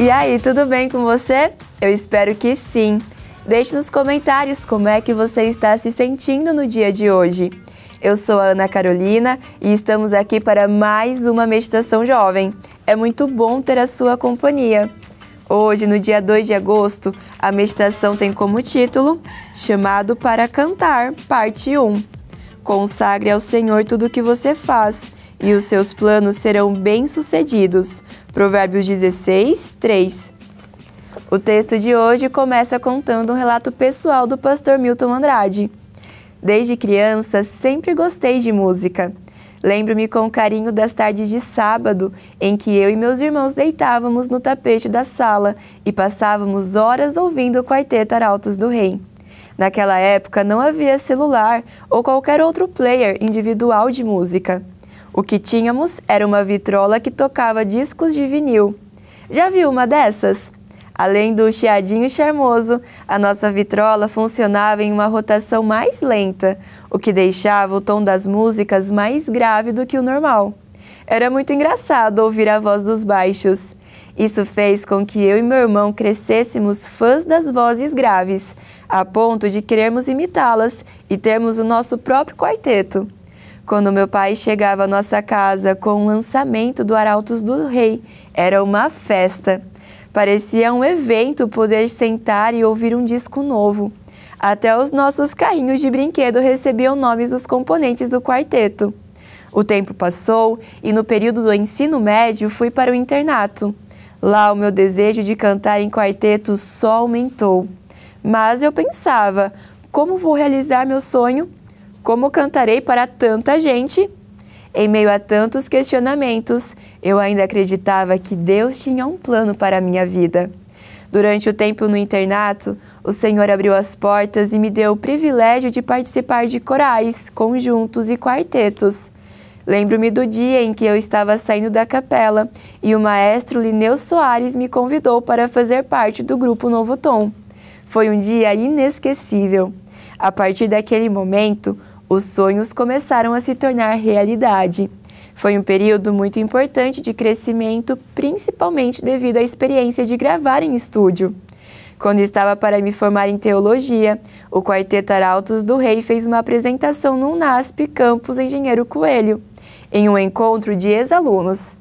E aí, tudo bem com você? Eu espero que sim. Deixe nos comentários como é que você está se sentindo no dia de hoje. Eu sou a Ana Carolina e estamos aqui para mais uma meditação jovem. É muito bom ter a sua companhia. Hoje, no dia 2 de agosto, a meditação tem como título Chamado para Cantar, Parte 1. Consagre ao Senhor tudo o que você faz e os seus planos serão bem-sucedidos. Provérbios 16, 3. O texto de hoje começa contando um relato pessoal do pastor Milton Andrade. Desde criança, sempre gostei de música. Lembro-me com carinho das tardes de sábado, em que eu e meus irmãos deitávamos no tapete da sala e passávamos horas ouvindo o quarteto Arautos do Rei. Naquela época não havia celular ou qualquer outro player individual de música. O que tínhamos era uma vitrola que tocava discos de vinil. Já viu uma dessas? Além do chiadinho charmoso, a nossa vitrola funcionava em uma rotação mais lenta, o que deixava o tom das músicas mais grave do que o normal. Era muito engraçado ouvir a voz dos baixos. Isso fez com que eu e meu irmão crescêssemos fãs das vozes graves, a ponto de querermos imitá-las e termos o nosso próprio quarteto. Quando meu pai chegava à nossa casa com o lançamento do Arautos do Rei, era uma festa. Parecia um evento poder sentar e ouvir um disco novo. Até os nossos carrinhos de brinquedo recebiam nomes dos componentes do quarteto. O tempo passou e no período do ensino médio fui para o internato. Lá o meu desejo de cantar em quarteto só aumentou. Mas eu pensava, como vou realizar meu sonho como cantarei para tanta gente? Em meio a tantos questionamentos, eu ainda acreditava que Deus tinha um plano para a minha vida. Durante o tempo no internato, o Senhor abriu as portas e me deu o privilégio de participar de corais, conjuntos e quartetos. Lembro-me do dia em que eu estava saindo da capela e o maestro Lineu Soares me convidou para fazer parte do grupo Novo Tom. Foi um dia inesquecível. A partir daquele momento, os sonhos começaram a se tornar realidade. Foi um período muito importante de crescimento, principalmente devido à experiência de gravar em estúdio. Quando estava para me formar em teologia, o Quarteto Arautos do Rei fez uma apresentação no NASP Campus Engenheiro Coelho, em um encontro de ex-alunos.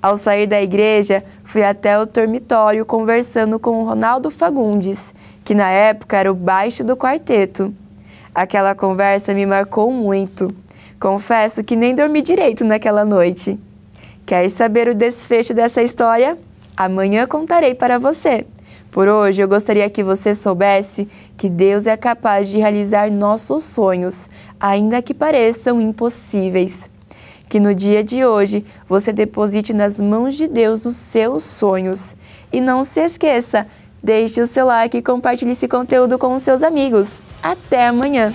Ao sair da igreja, fui até o dormitório conversando com o Ronaldo Fagundes, que na época era o baixo do quarteto. Aquela conversa me marcou muito. Confesso que nem dormi direito naquela noite. Quer saber o desfecho dessa história? Amanhã contarei para você. Por hoje, eu gostaria que você soubesse que Deus é capaz de realizar nossos sonhos, ainda que pareçam impossíveis. Que no dia de hoje você deposite nas mãos de Deus os seus sonhos. E não se esqueça, Deixe o seu like e compartilhe esse conteúdo com os seus amigos. Até amanhã!